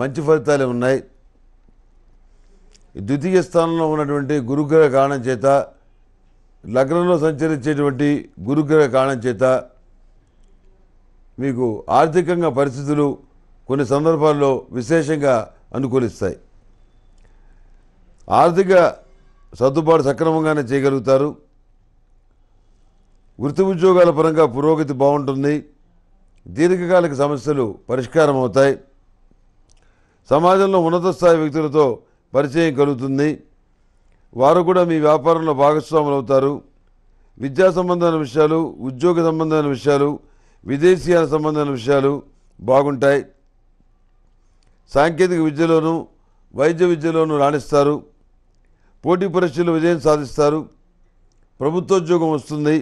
మంచి ఫలితాలు ఉన్నాయి ద్వితీయ స్థానంలో ఉన్నటువంటి గురుగ్రహ కారణం చేత లగ్నంలో సంచరించేటువంటి గురుగ్రహ కారణం చేత మీకు ఆర్థికంగా పరిస్థితులు కొన్ని సందర్భాల్లో విశేషంగా అనుకూలిస్తాయి ఆర్థిక సర్దుబాటు సక్రమంగానే చేయగలుగుతారు వృత్తి ఉద్యోగాల పరంగా పురోగతి బాగుంటుంది దీర్ఘకాలిక సమస్యలు పరిష్కారం అవుతాయి సమాజంలో ఉన్నత స్థాయి వ్యక్తులతో పరిచయం కలుగుతుంది వారు కూడా మీ వ్యాపారంలో భాగస్వాములు అవుతారు విద్యా సంబంధమైన విషయాలు ఉద్యోగ సంబంధమైన విషయాలు విదేశీయాల సంబంధమైన విషయాలు బాగుంటాయి సాంకేతిక విద్యలోనూ వైద్య విద్యలోనూ రాణిస్తారు పోటీ పరీక్షలు విజయం సాధిస్తారు ప్రభుత్వోద్యోగం వస్తుంది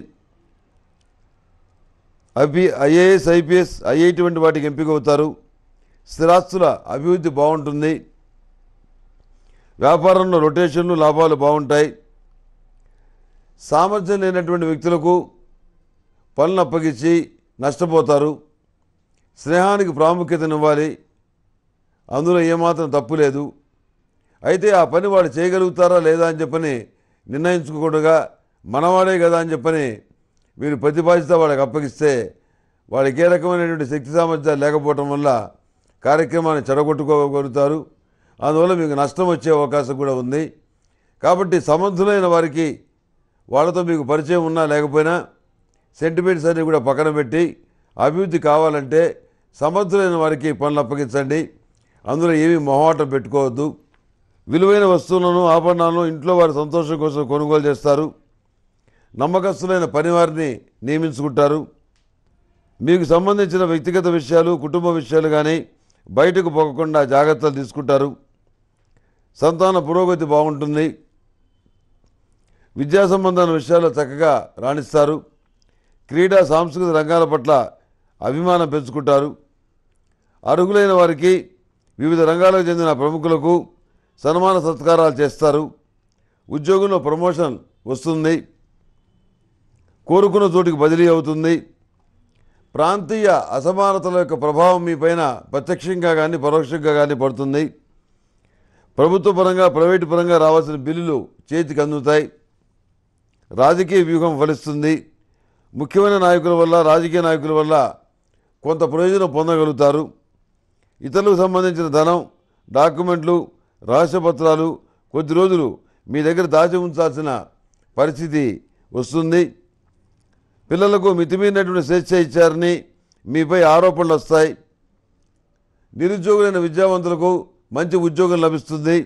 ఐపీ ఐఏఎస్ ఐపీఎస్ ఐఐటి వంటి వాటికి ఎంపిక అవుతారు స్థిరాస్తుల అభివృద్ధి బాగుంటుంది వ్యాపారంలో రొటేషన్లు లాభాలు బాగుంటాయి సామర్థ్యం లేనటువంటి వ్యక్తులకు పనులు అప్పగించి నష్టపోతారు స్నేహానికి ప్రాముఖ్యతనివ్వాలి అందులో ఏమాత్రం తప్పు లేదు అయితే ఆ పని వాళ్ళు చేయగలుగుతారా లేదా అని చెప్పని నిర్ణయించుకోకుండా మనవాడే కదా అని చెప్పని మీరు ప్రతిపాదిత వాళ్ళకి అప్పగిస్తే వాళ్ళకి ఏ రకమైనటువంటి శక్తి సామర్థ్యాలు లేకపోవటం వల్ల కార్యక్రమాన్ని చెడగొట్టుకోగలుగుతారు అందువల్ల మీకు నష్టం వచ్చే అవకాశం కూడా ఉంది కాబట్టి సమర్థులైన వారికి వాళ్ళతో మీకు పరిచయం ఉన్నా లేకపోయినా సెంటిమెంట్స్ అన్నీ కూడా పక్కన పెట్టి అభివృద్ధి కావాలంటే సమర్థులైన వారికి పనులు అప్పగించండి అందులో ఏమీ మొహమాటం పెట్టుకోవద్దు విలువైన వస్తువులను ఆభరణాలను ఇంట్లో వారి సంతోషం కోసం కొనుగోలు చేస్తారు నమ్మకస్తులైన పనివారిని నియమించుకుంటారు మీకు సంబంధించిన వ్యక్తిగత విషయాలు కుటుంబ విషయాలు కానీ బయటకు పోకుండా జాగ్రత్తలు తీసుకుంటారు సంతాన పురోగతి బాగుంటుంది విద్యా సంబంధమైన విషయాల్లో చక్కగా రాణిస్తారు క్రీడా సాంస్కృతిక రంగాల పట్ల అభిమానం పెంచుకుంటారు అర్హులైన వారికి వివిధ రంగాలకు చెందిన ప్రముఖులకు సన్మాన సత్కారాలు చేస్తారు ఉద్యోగంలో ప్రమోషన్ వస్తుంది కోరుకున్న చోటికి బదిలీ అవుతుంది ప్రాంతీయ అసమానతల యొక్క ప్రభావం మీపైన ప్రత్యక్షంగా కానీ పరోక్షంగా కానీ పడుతుంది ప్రభుత్వ పరంగా ప్రైవేటు పరంగా రావాల్సిన బిల్లులు చేతికి అందుతాయి రాజకీయ వ్యూహం ఫలిస్తుంది ముఖ్యమైన నాయకుల వల్ల రాజకీయ నాయకుల వల్ల కొంత ప్రయోజనం పొందగలుగుతారు ఇతరులకు సంబంధించిన ధనం డాక్యుమెంట్లు రహస్యపత్రాలు కొద్ది రోజులు మీ దగ్గర దాచి ఉంచాల్సిన పరిస్థితి వస్తుంది పిల్లలకు మితిమీరినటువంటి స్వేచ్ఛ ఇచ్చారని మీపై ఆరోపణలు వస్తాయి నిరుద్యోగులైన విద్యావంతులకు మంచి ఉద్యోగం లభిస్తుంది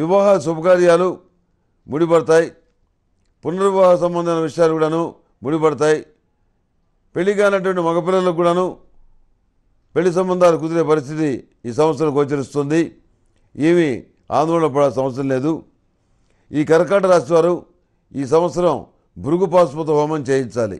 వివాహ శుభకార్యాలు ముడిపడతాయి పునర్వివాహ సంబంధమైన విషయాలు కూడాను ముడిపడతాయి పెళ్లి కానటువంటి మగపిల్లలకు కూడాను పెళ్లి సంబంధాలు కుదిరే పరిస్థితి ఈ సంవత్సరం గోచరిస్తుంది ఏమీ ఆందోళన పడాల్సిన అవసరం లేదు ఈ కర్కాటక రాశి వారు ఈ సంవత్సరం పాశుపత హోమం చేయించాలి